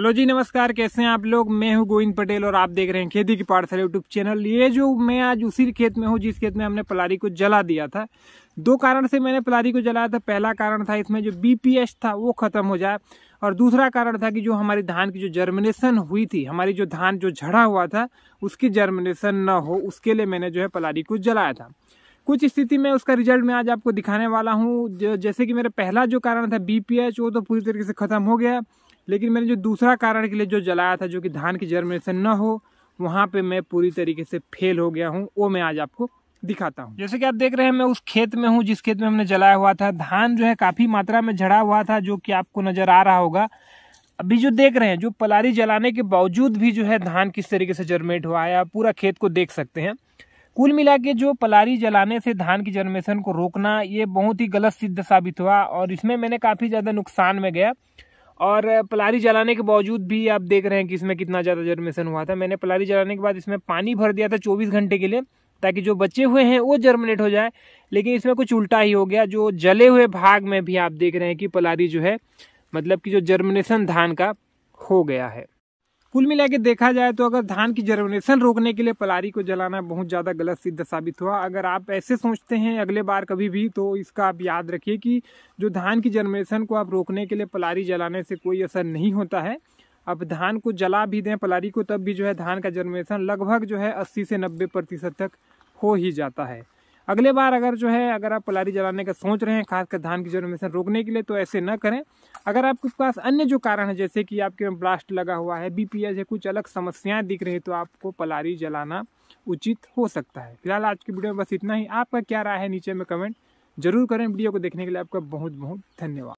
hello जी नमस्कार कैसे हैं आप लोग मैं हूं गोविंद पटेल और आप देख रहे हैं खेती की पाठशाला यूट्यूब चैनल ये जो मैं आज उसी खेत में हूं जिस खेत में हमने पलारी को जला दिया था दो कारण से मैंने पलारी को जलाया था पहला कारण था इसमें जो बीपीएस था वो खत्म हो जाए और दूसरा कारण था कि जो हमारी धान की जो जर्मिनेशन हुई थी हमारी जो धान जो झड़ा हुआ था उसकी जर्मिनेशन न हो उसके लिए मैंने जो है पलारी को जलाया था कुछ स्थिति में उसका रिजल्ट मैं आज आपको दिखाने वाला हूँ जैसे कि मेरा पहला जो कारण था बीपीएच वो तो पूरी तरीके से खत्म हो गया लेकिन मैंने जो दूसरा कारण के लिए जो जलाया था जो कि धान की जर्मिनेशन न हो वहाँ पे मैं पूरी तरीके से फेल हो गया हूँ वो मैं आज आपको दिखाता हूँ जैसे कि आप देख रहे हैं मैं उस खेत में हूँ जिस खेत में हमने जलाया हुआ था धान जो है काफ़ी मात्रा में झड़ा हुआ था जो कि आपको नज़र आ रहा होगा अभी जो देख रहे हैं जो पलारी जलाने के बावजूद भी जो है धान किस तरीके से जर्मेट हुआ है आप पूरा खेत को देख सकते हैं कुल मिला के जो पलारी जलाने से धान की जर्मेशन को रोकना ये बहुत ही गलत सिद्ध साबित हुआ और इसमें मैंने काफ़ी ज़्यादा नुकसान में गया और पलारी जलाने के बावजूद भी आप देख रहे हैं कि इसमें कितना ज़्यादा जर्मेशन हुआ था मैंने पलारी जलाने के बाद इसमें पानी भर दिया था चौबीस घंटे के लिए ताकि जो बचे हुए हैं वो जर्मिनेट हो जाए लेकिन इसमें कुछ उल्टा ही हो गया जो जले हुए भाग में भी आप देख रहे हैं कि पलारी जो है मतलब कि जो जर्मिनेशन धान का हो गया है कुल मिला देखा जाए तो अगर धान की जर्मिनेशन रोकने के लिए पलारी को जलाना बहुत ज़्यादा गलत सिद्ध साबित हुआ अगर आप ऐसे सोचते हैं अगले बार कभी भी तो इसका आप याद रखिए कि जो धान की जर्मिनेशन को आप रोकने के लिए पलारी जलाने से कोई असर नहीं होता है अब धान को जला भी दें पलारी को तब भी जो है धान का जर्मिनेशन लगभग जो है अस्सी से नब्बे प्रतिशत तक हो ही जाता है अगले बार अगर जो है अगर आप पलारी जलाने का सोच रहे हैं खासकर धान की जर्मिनेशन रोकने के लिए तो ऐसे ना करें अगर आपके पास अन्य जो कारण है जैसे कि आपके में ब्लास्ट लगा हुआ है बीपीएस है कुछ अलग समस्याएं दिख रही तो आपको पलारी जलाना उचित हो सकता है फिलहाल आज की वीडियो में बस इतना ही आपका क्या राय है नीचे में कमेंट जरूर करें वीडियो को देखने के लिए आपका बहुत बहुत धन्यवाद